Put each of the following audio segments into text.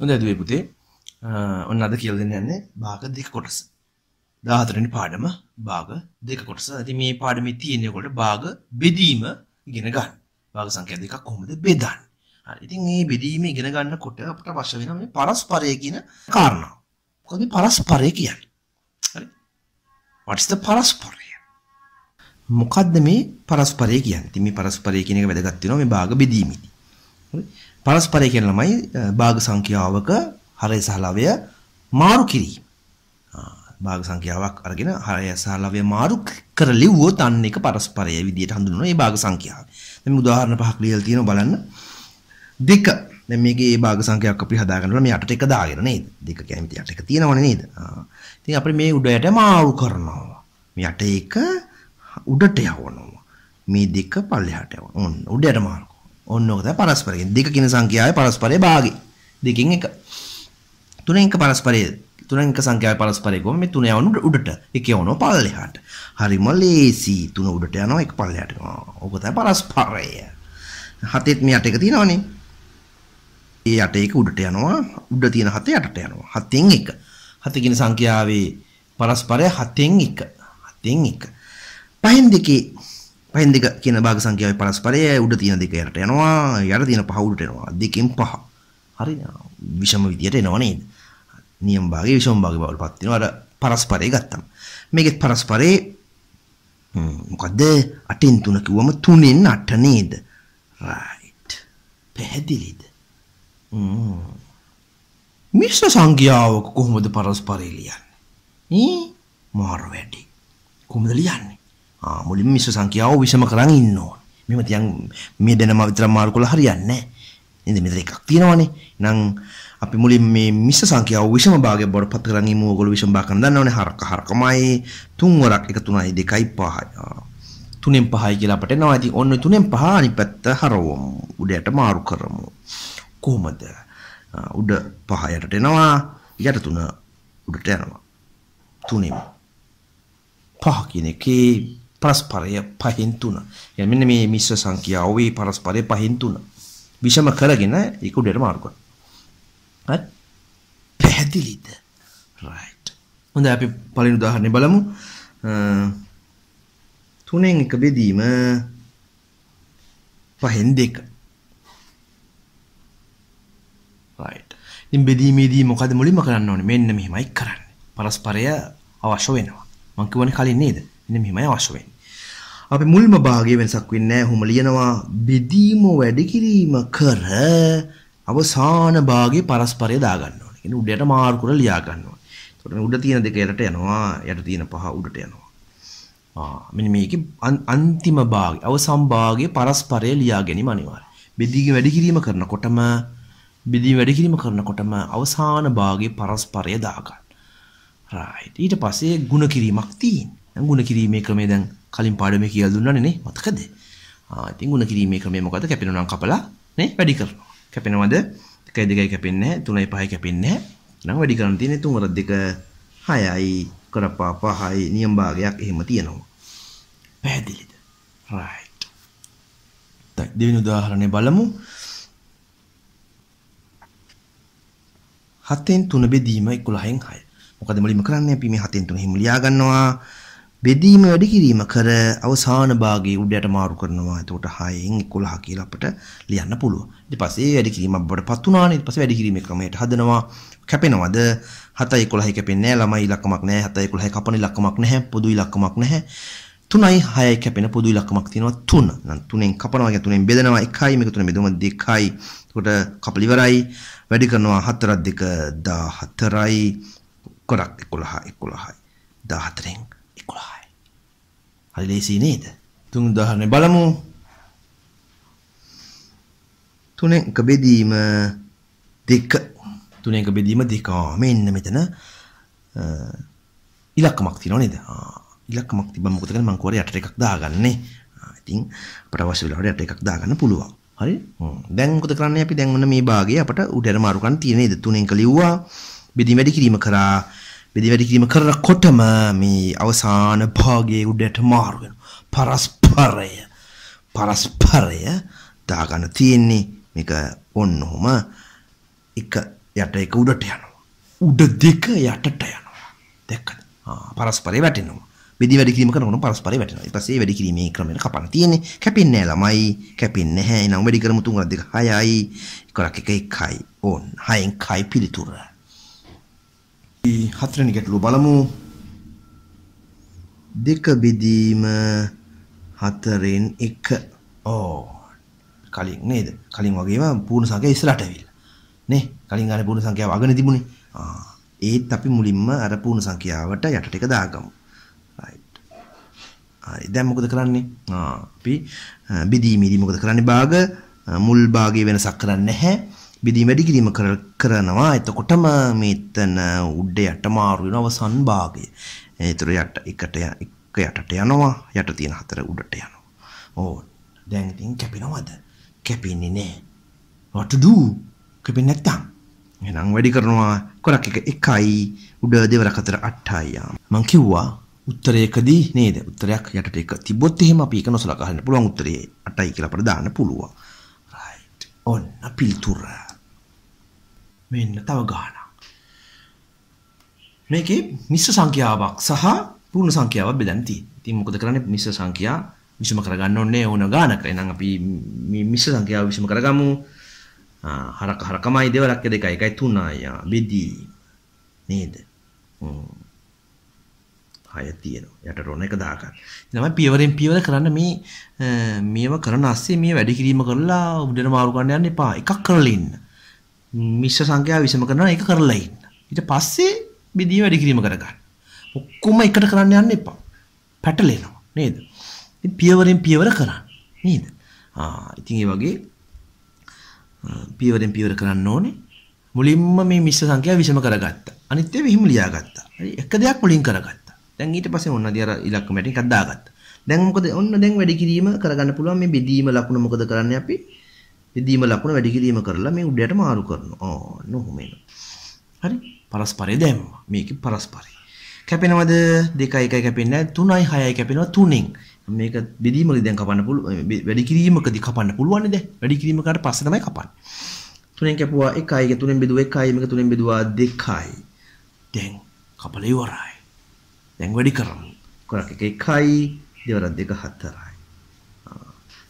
හොඳ ඇදුවේ පුතේ ඔන්න අද කියල දෙන්න යන්නේ භාග දෙක කොටස දාහතරනි පාඩම භාග දෙක කොටස ඇති මේ පාඩමි තියෙනෙකොට භාග බෙදීම ඉගෙන ගන්න භාග සංකය දෙකක් කොමද බෙදන්න ඉතින් ඒ බෙදීම ඉගෙන ගන්න කොට අපට වශ්‍ය වෙන මේ පරස් පරය කියන කාරණාව කොද පරස් පරය කියන්න වටස්ත පරස් පරය මොකක්ද මේ පරස්පරය කියන්න තිම පරස්පරය කියනක වැදගත්වෙන මේ භාග බෙදීමදී පරස්පරය කියන ළමයි භාග සංඛ්‍යාවක හරය සහ ලවය මාරු කිරීම. භාග සංඛ්‍යාවක් අරගෙන හරය සහ ලවය මාරු කර ලිව්වොත් අන්න එක පරස්පරය විදියට හඳුන්වනවා මේ භාග සංඛ්‍යාව. දැන් මේ උදාහරණ පහක් ලියලා තියෙනවා බලන්න. දෙක දැන් මේකේ ඒ භාග සංඛ්‍යාවක් අපි හදාගන්නවා මේ යටට එක දාගෙන නේද? දෙක කියන්නේ ඉතින් යට එක තියෙනවනේ නේද? ඉතින් අපිට මේ උඩයට මාරු කරනවා. මේ යට එක උඩට යවනවා. මේ දෙක පල්ලෙහාට යවනවා. ඕන්න උඩයට මාරු ඕන්න ඕක තමයි පරස්පරය. දෙක කියන සංඛ්‍යාවේ පරස්පරයේ භාගය. දෙකෙන් එක. තුනෙන් එක පරස්පරයේ තුනෙන් එක සංඛ්‍යාවේ පරස්පරයේ කොහොම මේ තුන යවන උඩට එක යවනවා පල්ලෙහාට. හරිම ලේසි. තුන උඩට යනවා එක පල්ලෙහාට යනවා. ඕක තමයි පරස්පරය. හතෙත් මේ යට එක තියෙනවනේ. ඒ යට එක උඩට යනවා. උඩ තියෙන හත යටට යනවා. හතෙන් එක. හත කියන සංඛ්‍යාවේ පරස්පරය හතෙන් එක. හතෙන් එක. පහෙන් දෙකේ පහෙන් දෙක කියන භාග සංඛ්‍යාවේ පරස්පරය උඩ තියෙන දෙක යටට යනවා යට තියෙන පහ උඩට යනවා දෙකෙන් පහ හරි විෂම විදියට එනවා නේද නියම භාගයේ විෂම භාගය බවට පත් වෙනවා අර පරස්පරය ගත්තම මේකෙත් පරස්පරේ මොකද්ද 8න් 3 කිව්වම 3න් 8 නේද right පැහැදිලිද මිශ්‍ර සංඛ්‍යාවක කොහොමද පරස්පරය ලියන්නේ ඊ මාර වැඩි කොහොමද ලියන්නේ ආ මුලින්ම මිස සංඛ්‍යාව විසම කරන් ඉන්න ඕන. මෙහෙම තියන් මේ දැනම විතර මාරු කළා හරියන්නේ නැහැ. නේද? මෙතන එකක් තියෙනවනේ. නං අපි මුලින් මේ මිස සංඛ්‍යාව විසම භාගය බවට පත් කරන් ඉමු. ඔයගොල්ලෝ විසම භාග කරන දන්නවනේ. හරක හරකමයි තුන් වරක් 1 3යි 2යි 5යි. තුනෙන් පහයි කියලා අපට එනවා. ඉතින් ඔන්න තුනෙන් පහ අනිත් පැත්ත හරවමු. උඩයට මාරු කරමු. කොහොමද? උඩ පහ යටට එනවා. යට තුන උඩට යනවා. තුනෙන් පහ කියන එකේ පරස්පරය පහෙන් තුන. يعني මෙන්න මේ මිශ්‍ර සංඛ්‍යාව වේ පරස්පරය පහෙන් තුන. විෂම කරගෙන ඒක උඩට මාරු කරනවා. හරි? පැහැදිලිද? right. හොඳයි අපි පළවෙනි උදාහරණය බලමු. තුනෙන් එක බෙදීම පහෙන් දෙක. right. ඉතින් බෙදීමේදී මොකද මුලින්ම කරන්න ඕනේ? මෙන්න මෙහෙමයි කරන්නේ. පරස්පරය අවශ්‍ය වෙනවා. මම කියවනේ කලින් නේද? මෙන්න මෙහෙමයි අවශ්‍ය වෙන්නේ. අපි මුල්ම භාගයේ වෙනසක් වෙන්නේ නැහැ. ලියනවා බෙදීම වැඩි කිරීම කර අවසාන භාගයේ පරස්පරය දාගන්න ඕනේ. කියන්නේ උඩට මාරු කරලා ලියා ගන්න ඕනේ. එතකොට උඩ තියෙන දෙක යටට යනවා, යට තියෙන පහ උඩට යනවා. ආ මෙන්න මේකේ අන්තිම භාගය අවසන් භාගයේ පරස්පරය ලියා ගැනීම අනිවාර්යයි. බෙදීම වැඩි කිරීම කරනකොටම බෙදීම වැඩි කිරීම කරනකොටම අවසාන භාගයේ පරස්පරය දාගන්න. රයිට්. ඊට පස්සේ ಗುಣ කිරීමක් තියෙනවා. ගුණ කිරීමේ ක්‍රමය දැන් කලින් පාඩමේ කියලා දුන්නානේ නේ මතකද? ආ ඉතින් ගුණ කිරීමේ ක්‍රමය මොකද්ද? කැපෙනවා නම් කපලා නේ වැඩි කරනවා. කැපෙනවද? 1යි 2යි කැපෙන්නේ නැහැ. 3යි 5යි කැපෙන්නේ නැහැ. නම් වැඩි කරන්න තියෙන්නේ 3 වර 2 6යි කරපා 5යි නියම භාගයක් එහෙම තියෙනවා. පැහැදිලිද? right. දෙවෙනි උදාහරණය බලමු. 7න් 3 බෙදීම 11න් 6. මොකද මුලින්ම කරන්නේ අපි මේ 7න් 3 හිමු ලියා ගන්නවා. බෙදීම වැඩි කිරීම කර අවසාන භාගයේ උඩට මාරු කරනවා. එතකොට 6න් 11 කියලා අපිට ලියන්න පුළුවන්. ඊට පස්සේ වැඩි කිරීම අපිට පත් වුණානේ. ඊට පස්සේ වැඩි කිරීමේ ක්‍රමයට හදනවා. කැපෙනවද? 7යි 11යි කැපෙන්නේ නැහැ. ළමයි ඉලක්කමක් නැහැ. 7යි 11යි කපන ඉලක්කමක් නැහැ. පොදු ඉලක්කමක් නැහැ. 3යි 6යි කැපෙන පොදු ඉලක්කමක් තියෙනවා 3. නම් 3න් කපනවා කියන්නේ 3න් බෙදනවා 1යි. මේක 3 බෙදුම 2යි. එතකොට කපල ඉවරයි. වැඩි කරනවා 4 2 14යි. කොටක් 11 11යි. 14න් 11යි. හරි ලේසි නේද? තුන් උදාහරණේ බලමු. තුනෙන් එක බෙදීම දෙක. තුනෙන් එක බෙදීම දෙක. මෙන්න මෙතන ඉලක්කමක් තියෙනවා නේද? ඉලක්කමක් තිබ්බම මොකද කරන්නේ? මං කෝරේ යටට එකක් දාගන්නේ. ඉතින් අපට අවශ්‍ය වෙලාවට යට එකක් දාගන්න පුළුවන්. හරි? දැන් මොකද කරන්නේ අපි දැන් ඔන්න මේ භාගයේ අපට උඩර මාරුකම් තියෙන නේද? තුනෙන් එක ලිව්වා. බෙදීම වැඩි කිරීම කරා බෙදිවැඩි කිරීම කරනකොටම මේ අවසාන භාගයේ උඩට මාරු වෙනවා. පරස්පරය පරස්පරය දාගන්න තියෙන්නේ මේක ඔන්නෝම එක යට එක උඩට යනවා. උඩ දෙක යටට යනවා. දැක්කද? ආ පරස්පරය වැටෙනවා. බෙදි වැඩි කිරීම කරනකොට පරස්පරය වැටෙනවා. ඊට පස්සේ වැඩි කිරීමේ ක්‍රමයට කපන්න තියෙන්නේ. කැපෙන්නේ නැහැ ළමයි. කැපෙන්නේ නැහැ. එනම් වැඩි කරමු 3 2 6යි. එකක් එක 1යි. ඕන්. 6න් 6යි පිළිතුර. හතරනි ගැටලුව බලමු. දෙක බෙදීම හතරෙන් එක. ඕ කලින් නේද? කලින් වගේම පූර්ණ සංඛ්‍යාව ඉස්සරහට ඇවිල්ලා. නේ? කලින් ගන්න පූර්ණ සංඛ්‍යාව අගනේ තිබුණේ. ආ ඒත් අපි මුලින්ම අර පූර්ණ සංඛ්‍යාවට යටට එක දාගමු. right. හරි. දැන් මොකද කරන්නේ? ආ අපි බෙදීමේදී මොකද කරන්නේ? භාග මුල් භාගයේ වෙනසක් කරන්නේ නැහැ. බෙදී වැඩි කිරීම කරනවා. එතකොටම මෙතන උඩ යට මාරු වෙන අවසන් භාගය. ඒතර යට එකට එක යටට යනවා. යට තියෙන හතර උඩට යනවා. ඕ දැන් ඉතින් කැපෙනවද? කැපෙන්නේ නැහැ. what to do? කැපෙන්නේ නැත්තම්. එහෙනම් වැඩි කරනවා. කොරක් එක 1යි උඩ දෙවරක් අතර 8යි යාම. මං කිව්වා උත්තරයකදී නේද? උත්තරයක් යටට එක තිබ්බොත් එහෙම අපි ඒක නොසලකා හරින්න පුළුවන් උත්තරේ 8යි කියලා අපිට දාන්න පුළුවන්. right. ඔන්න පිළිතුර. මෙන්න තව ගානක්. මේකේ මිශ්‍ර සංඛ්‍යාවක් සහ පූර්ණ සංඛ්‍යාවක් බෙදන්න තියෙනවා. ඉතින් මොකද කරන්නේ මිශ්‍ර සංඛ්‍යා විසම කරගන්න ඕනේ ඕන ගානකට. එහෙනම් අපි මේ මිශ්‍ර සංඛ්‍යාව විසම කරගමු. හරක හරකමයි දෙවලක් දෙකයි එකයි තුනයි බෙදී නේද? හය තියෙනවා. යට රොණ එක දාගන්න. තමයි පියවරෙන් පියවර කරන්න මේ මේව කරන ASCII මේ වැඩි කිරීම කරලා උඩට මාරු ගන්න යන්න එපා. එකක් කරලා ඉන්න. මිශ්‍ර සංඛ්‍යාව විසම කරනවා ඒක කරලා ඉන්න. ඊට පස්සේ බෙදීම වැඩි කිරීම කරගන්න. ඔක්කොම එකට කරන්න යන්න එපා. පැටලෙනවා නේද? ඉතින් පියවරෙන් පියවර කරන්න නේද? ආ ඉතින් ඒ වගේ පියවරෙන් පියවර කරන්න ඕනේ. මුලින්ම මේ මිශ්‍ර සංඛ්‍යාව විසම කරගත්තා. අනිත් ඒවා හිම ලියාගත්තා. හරි එක දෙයක් මුලින් කරගත්තා. දැන් ඊට පස්සේ මොනවාද අර ඉලක්කම ටිකක් දාගත්තා. දැන් මොකද ඔන්න දැන් වැඩි කිරීම කරගන්න පුළුවන් මේ බෙදීම ලකුණ මොකද කරන්නේ අපි? යෙදීම ලකුණ වැඩි කිරීම කරලා මේ උඩයට මාරු කරනවා. ඕන්න ඔහොම එනවා. හරි. පරස්පරය දැම්මා. මේකේ පරස්පරය. කැපෙනවද? 2 1 කැපෙන්නේ නැහැ. 3යි 6යි කැපෙනවා 3න්. මේක බෙදීමකදී දැන් කපන්න පුළුවන්. වැඩි කිරීමකදී කපන්න පුළුවන් නේද? වැඩි කිරීමකට පස්සේ තමයි කපන්නේ. 3න් කැපුවා 1යි. 3න් බෙදුවා 1යි. මේක 3න් බෙදුවා 2යි. දැන් කපල ඉවරයි. දැන් වැඩි කරමු. කොරක් එක 1යි, දෙවරක් දෙක 4යි.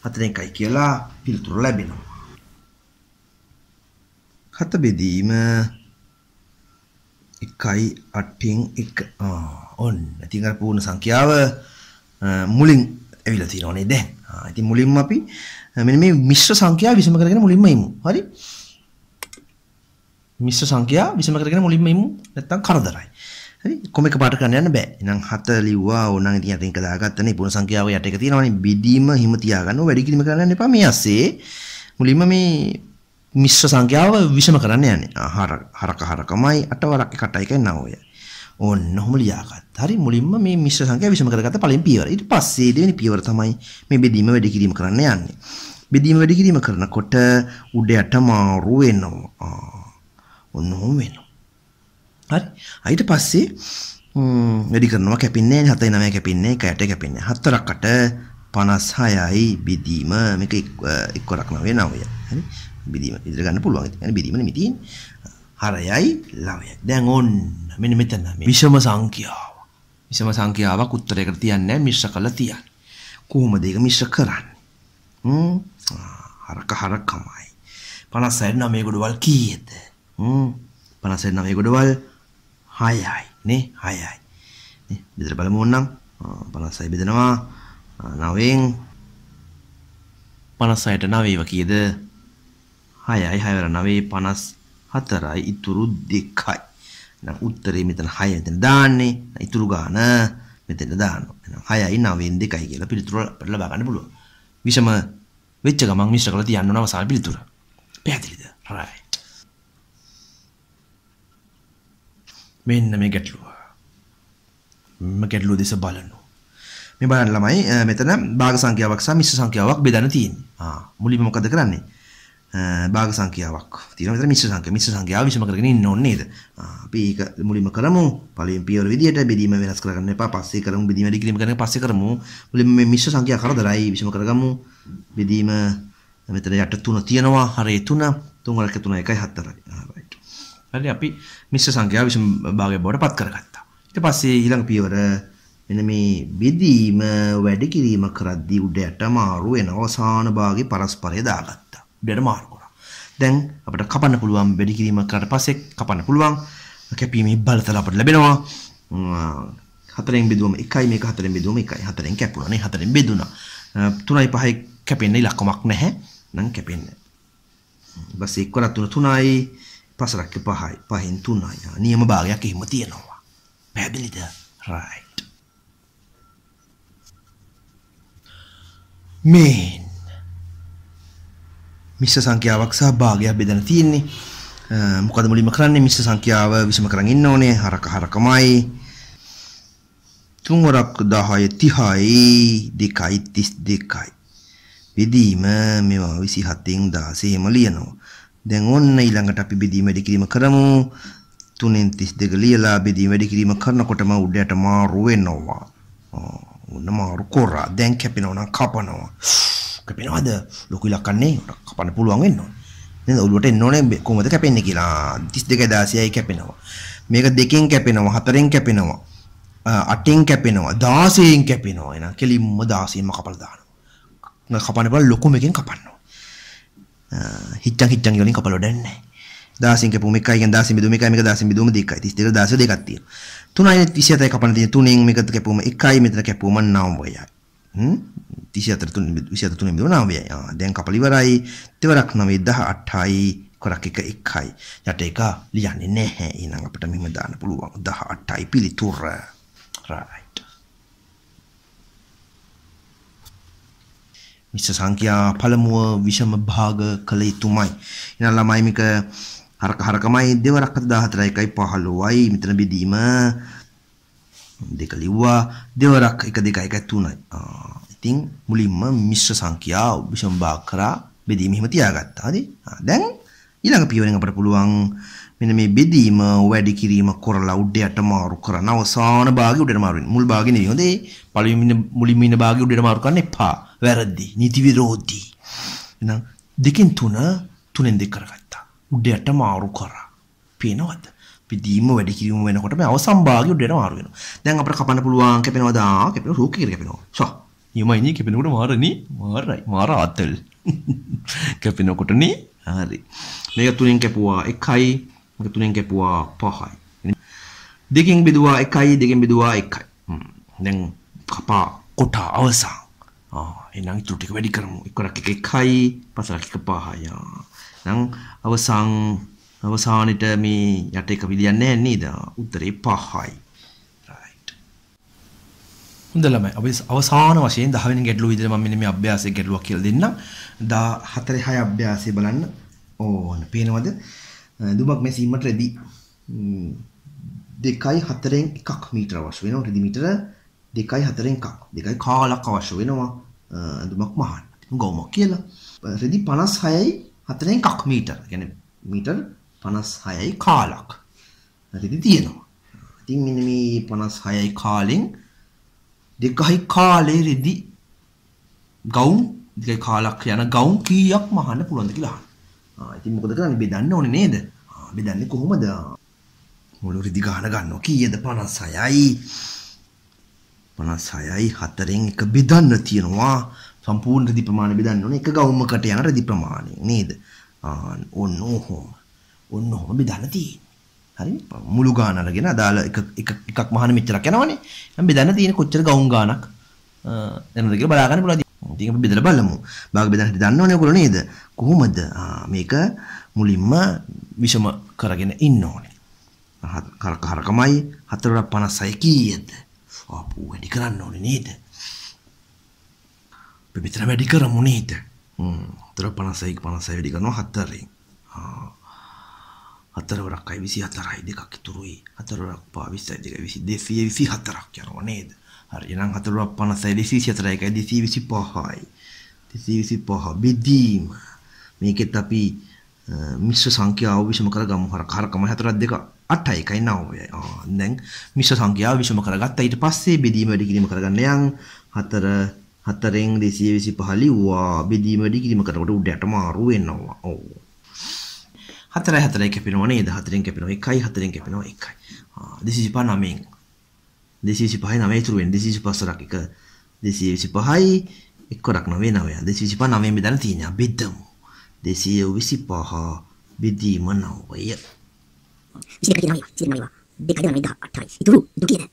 හතරෙන් එකයි කියලා පිළිතුර ලැබෙනවා. හත බෙදීම 1යි 8න් 1 ආ ඔන්න. ඉතින් අර පූර්ණ සංඛ්‍යාව මුලින් ඇවිල්ලා තියෙනවනේ දැන්. ආ ඉතින් මුලින්ම අපි මෙන්න මේ මිශ්‍ර සංඛ්‍යාව විසම කරගෙන මුලින්ම ඉමු. හරි? මිශ්‍ර සංඛ්‍යාව විසම කරගෙන මුලින්ම ඉමු. නැත්තම් කරදරයි. හරි? කොම එක පාට කරන්න යන්න බෑ. එහෙනම් 7 ලිව්වා ඕනනම් ඉතින් අතින් එක දාගත්තනේ පූර්ණ සංඛ්‍යාව යට එක තියෙනවනේ. බෙදීම හිම තියාගන්න. වැඩි කිරීම කරන්න එපා මේ ASCII. මුලින්ම මේ මිශ්‍ර සංඛ්‍යාව විෂම කරන්න යන්නේ. හරක හරකමයි අටවරක් එකට එකයි නවය. ඕන්න ඔහොම ලියාගත්ත. හරි මුලින්ම මේ මිශ්‍ර සංඛ්‍යාව විෂම කරගත්ත පළවෙනි පියවර. ඊට පස්සේ දෙවෙනි පියවර තමයි මේ බෙදීම වැඩි කිරීම කරන්න යන්නේ. බෙදීම වැඩි කිරීම කරනකොට උඩ යට මාරු වෙනවා. ඔන්න ඔහොම වෙනවා. හරි. ඊට පස්සේ වැඩි කරනවා කැපින්නේ නැහැ. 7 9 කැපින්නේ 1 8 කැපින්නේ. 4 රකට 56යි බෙදීම මේක එක්වරක් නවය නවය. හරි. බිදීම ඉදිරිය ගන්න පුළුවන්. ඒ කියන්නේ බිදීම නෙමෙයි තියෙන්නේ. හරයයි ලවයයි. දැන් ඔන්න මෙන්න මෙතන මේ විෂම සංඛ්‍යාව. විෂම සංඛ්‍යාවක් උත්තරයකට තියන්නේ මිශ්‍ර කළා තියන්න. කොහොමද ඒක මිශ්‍ර කරන්නේ? හ්ම්. හරක හරකමයි. 56 නම් මේ ගොඩවල් කීයද? හ්ම්. 56 නම් මේ ගොඩවල් 6යි නේ 6යි. නේ විතර බලමු ඕනනම් 56 බෙදනවා 9න් 56ට 9 කීයද? 6යි 6 වල 9 54යි ඉතුරු 2යි. එහෙනම් උත්තරේ මෙතන 6 මෙතන දාන්නේ. ඉතුරු ගාන මෙතන දානවා. එහෙනම් 6යි 9න් 2යි කියලා පිළිතුර අපිට ලබා ගන්න පුළුවන්. විෂම වෙච්ච ගමන් මිශ්‍ර කරලා තියන්න ඕන අවසාන පිළිතුර. පැහැදිලිද? right. මෙන්න මේ ගැටලුව. මෙම ගැටලුව දෙස බලන්න. මේ බලන්න ළමයි මෙතන භාග සංඛ්‍යාවක් සහ මිශ්‍ර සංඛ්‍යාවක් බෙදන්න තියෙන්නේ. ආ මුලින්ම මොකද කරන්නේ? භාග සංඛ්‍යාවක් තියෙනවා. මෙතන මිශ්‍ර සංඛ්‍යා. මිශ්‍ර සංඛ්‍යාව විසම කරගෙන ඉන්න ඕනේ නේද? අපි ඒක මුලින්ම කරමු. පළවෙනි පියවර විදියට බෙදීම වෙනස් කරගන්න එපා. පස්සේ කරමු බෙදීම වැඩි කිරීම කරගෙන පස්සේ කරමු. මුලින්ම මේ මිශ්‍ර සංඛ්‍යා කරදරයි විසම කරගමු. බෙදීම මෙතන යට 3 තියෙනවා. හරේ 3. 3 වරක 3 1යි 4යි. right. හරි අපි මිශ්‍ර සංඛ්‍යාව විසම භාගය බවට පත් කරගත්තා. ඊට පස්සේ ඊළඟ පියවර මෙන්න මේ බෙදීම වැඩි කිරීම කරද්දී උඩ යට මාරු වෙන අවසාන භාගයේ පරස්පරය දාගත්තා. ඉඩට මාරු කරා. දැන් අපිට කපන්න පුළුවන් වැඩි කිරීම කරලා පස්සේ කපන්න පුළුවන් කැපීමේ බලතල අපිට ලැබෙනවා. හතරෙන් බෙදුවම එකයි මේක හතරෙන් බෙදුවම එකයි හතරෙන් කැපුණා නේ හතරෙන් බෙදුණා. තුනයි පහයි කැපෙන්න ඉලක්කමක් නැහැ. නම් කැපෙන්නේ. බස් එක්වර තුන තුනයි පසරක්ක පහයි පහෙන් තුනයි නියම භාගයක් එහෙම තියෙනවා පැහැදිලිද රයිට් මේ මිශ්‍ර සංඛ්‍යාවක් සහ භාගයක් බෙදලා තියෙන්නේ. මොකද මුලින්ම කරන්නේ මිශ්‍ර සංඛ්‍යාව විසම කරන් ඉන්න ඕනේ. හරක හරකමයි. 3 වරක් 10 30යි 2යි 32යි. බෙදීම මේවා 27න් 16ම ලියනවා. දැන් ඔන්න ඊළඟට අපි බෙදීම වැඩි කිරීම කරමු. 3න් 32 ලියලා බෙදීම වැඩි කිරීම කරනකොටම උඩයට මාරු වෙනවා. ඔන්න මාරු කරා. දැන් කැපෙනවා නම් කපනවා. කැපෙනවද ලොකු ඉලක්කක් නේ කපන්න පුළුවන් වෙන්න ඕනේ නේද ඔළුවට එන්න ඕනේ කොහොමද කැපෙන්නේ කියලා 32000යි කැපෙනවා මේක දෙකෙන් කැපෙනවා හතරෙන් කැපෙනවා අටෙන් කැපෙනවා 16න් කැපෙනවා එහෙනම් කෙලින්ම 16න්ම කපලා දානවා කපන්න බල ලොකුම එකෙන් කපන්නවා හිච්චන් හිච්චන් වලින් කපලා වැඩන්නේ 16න් කැපුම එකයින් 16 බිඳුම එකයි මේක 16 බිඳුම දෙකයි 32 12 දෙකක් තියෙනවා 3යි 27යි කපන්න තියෙන 3ෙන් මේක කැපුම එකයි මෙතන කැපුම නම් වෙයි තිසිතතුන නවය දැන් කපලිවරයි තෙවරක් නවේ දහ අට්හයි කොරක් එක එක්හයි යට එක ලියන්නේ නැහැ ඒනම් අපට මෙම දාන්න පුළුවන් දහ අට්ටයි පිළිතුර රයිට් මිස සංඛ්‍යා පළමුුව විෂම භාග කළ යුතුමයි එන ළමයිමික හරක හරකමයි දෙවරක් දහතරයකයි පහළුවයි මිතන බෙදීම දෙක ලිව්වා දෙවරක් 1 2 1 3යි. ඉතින් මුලින්ම මිශ්‍ර සංඛ්‍යා උපසම්භාග කරා බෙදීම එහෙම තියාගත්තා. හරි? දැන් ඊළඟ පියවරෙන් අපට පුළුවන් මෙන්න මේ බෙදීම වැඩි කිරීම කරලා උඩයට මාරු කරන අවසාන භාගය උඩට මාරු වෙන. මුල් භාගය නෙවෙයි. හොඳේ. පළවෙනි මුලින්ම ඉන්න භාගය උඩට මාරු කරන්න එපා. වැරදි. නීති විරෝධී. එහෙනම් දෙකෙන් තුන තුනෙන් දෙක කරගත්තා. උඩයට මාරු කරා. පේනවද? පිදීම වැඩි කිරීම වෙනකොට මේ අවසන් භාගය උඩට මාරු වෙනවා. දැන් අපිට කපන්න පුළුවන් කැපෙනවා දා කැපෙනවා රූක කිර කැපෙනවා. ෂා. යමයිනි කැපෙනකොට මාරනේ මාරයි. මාර ආතල්. කැපෙනකොටනේ හරි. මේක තුනෙන් කැපුවා 1යි. මේක තුනෙන් කැපුවා 5යි. දෙකෙන් බෙදුවා 1යි දෙකෙන් බෙදුවා 1යි. දැන් කපා කොට අවසන්. ආ එහෙනම් ඊට ටික වැඩි කරමු. එක්කරක් එක 1යි පසරක් එක 5යි. නම් අවසන් අවසානෙට මේ යට එක පිළියන්නේ නැහැ නේද? උත්තරේ 5යි. right. හොඳ ළමයි. අපි අවසාන වශයෙන් 10 වෙනි ගැටලුව විදිහට මම මෙන්න මේ අභ්‍යාසයේ ගැටලුවක් කියලා දෙන්නම්. 14 6 අභ්‍යාසය බලන්න ඕන. පේනවද? දුමක් මැසීමට රෙදි 2යි 4න් 1ක් මීටර අවශ්‍ය වෙනවා. රෙදි මීටර 2යි 4න් 1ක්. 2යි කාලක් අවශ්‍ය වෙනවා. දුමක් මහන්න. ගොමක් කියලා. රෙදි 56යි 4න් 1ක් මීටර. يعني මීටර් 56යි කාලක්. හරිද තියෙනවා. ඉතින් මෙන්න මේ 56යි කාලෙන් දෙකයි කාලේ රෙදි ගවුම් දෙකයි කාලක් යන ගවුම් කීයක් මහන්න පුළුවන්ද කියලා අහන්න. ආ ඉතින් මොකද කරන්නේ බෙදන්න ඕනේ නේද? ආ බෙදන්නේ කොහොමද? මුළු රෙදි ගාන ගන්නවා කීයද 56යි 56යි 4ෙන් එක බෙදන්න තියෙනවා සම්පූර්ණ රෙදි ප්‍රමාණය බෙදන්න ඕනේ එක ගවුමකට යන රෙදි ප්‍රමාණය නේද? ආ ඕන ඕහොම ඔන්න ඔහොම බෙදන්න තියෙන්නේ. හරි? මුළු ගාන අරගෙන අදාළ එක එකක් මහාන මෙච්චරක් යනවනේ. දැන් බෙදන්න තියෙන කොච්චර ගවුම් ගානක් යනද කියලා බලාගන්න පුළුවන්. ඉතින් අපි බෙදලා බලමු. භාග බෙදන්න දන්නවනේ ඔයගොල්ලෝ නේද? කොහොමද? මේක මුලින්ම විෂම කරගෙන ඉන්න ඕනේ. කරකමයි 456 කීයද? අපෝ වැඩි කරන්න ඕනේ නේද? අපි මෙතන වැඩි කරමු නේද? හ්ම්. 456 56 වැඩි කරනවා 4ෙන්. ආ හතරවරක් අයි විසි හතරයි දෙකක් ඉතුරුයි හතරවරක් පාවිස්සයි දෙක විසි දෙසිය විසි හතරක් යනවා නේද හරි එනම් හතරවරක් පනසයි දෙසී හතරයි එකයි දෙසී විසි පහයි දෙසී විසි පහ බෙදීම මේකෙත් අපි මිශ්‍ර සංඛ්‍යාව විෂම කරගමු හර හරකම හතරක් දෙක අටයි එකයි නවයයි දැන් මිශ්‍ර සංඛ්‍යාව විෂම කරගත්තා ඊට පස්සේ බෙදීම වැඩි කිරීම කරගන්න යන් හතර හතරෙන් දෙසිය විසි පහලි වා බෙදීම වැඩි කිරීම කරකොට උඩටම ආරු වෙනවා ඕ හතරයි හතරයි කැපෙනවා නේද? හතරෙන් කැපෙනවා එකයි හතරෙන් කැපෙනවා එකයි. ආ 229න් 225 නවය ඉතුරු වෙන 225 රක් එක 225යි එක්කොරක් නවේ නවය 225 නවයෙන් බෙදලා තියෙනවා. බෙදමු. 225 බෙදීම නවය. ඉතින් දෙකේ නවය. ඉතින් නවය. දෙකේ නවය 18යි. ඉතුරු ඉතුරු කියන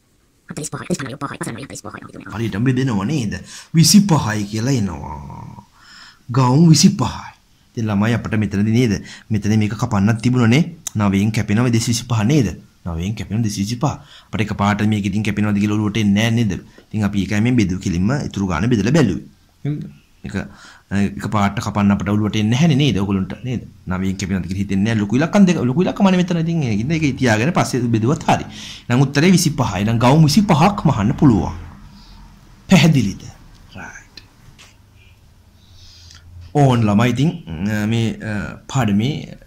හරිටම බෙදෙනවා නේද? 25යි කියලා එනවා. ගවුම් 25යි. ඉතින් ළමයි අපිට මෙතනදී නේද? මෙතන මේක කපන්නත් තිබුණනේ. 9න් කැපෙනවා 225 නේද? 9න් කැපෙනවා 225. අපිට එකපාරට මේක ඉතින් කැපෙනවද කියලා ඔලුවට එන්නේ නැහැ නේද? ඉතින් අපි ඒකයි මේ බෙදු කිලින්ම ඉතුරු ගන්න බෙදලා බැලුවේ. එක එකපාරට කපන්න අපිට ඔලුවට එන්නේ නැහැ නේද? ඔයගොල්ලන්ට නේද? 9න් කැපෙනවද කියලා හිතෙන්නේ නැහැ. ලොකු ඉලක්කම් දෙක ලොකු ඉලක්කමනේ මෙතන ඉතින් ඒකින්ද ඒක තියාගෙන පස්සේ බෙදුවත් හරි. නම් උත්තරේ 25යි. නම් ගවුම් 25ක් මහන්න පුළුවන්. පැහැදිලිද? ඕවන් ළමයිතින් මේ පාඩමේ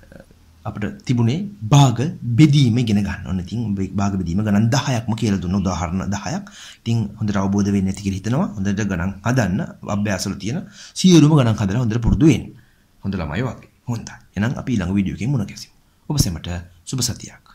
අපට තිබුණේ භාග බෙදීම ගෙන ගන්න ඔන්න ඉතින් භාග බෙදීම ගණන් 10ක්ම කියලා දුන්න උදාහරණ 10ක්. ඉතින් හොඳට අවබෝධ වෙන්නේ නැති කියලා හිතනවා. හොඳට ගණන් හදන්න අභ්‍යාසවල තියෙන සියලුම ගණන් හදලා හොඳට පුරුදු වෙන්න. හොඳ ළමයි වගේ. හොඳයි. එහෙනම් අපි ඊළඟ වීඩියෝ එකෙන් මුණ ගැසෙමු. ඔබ සැමට සුබ සතියක්.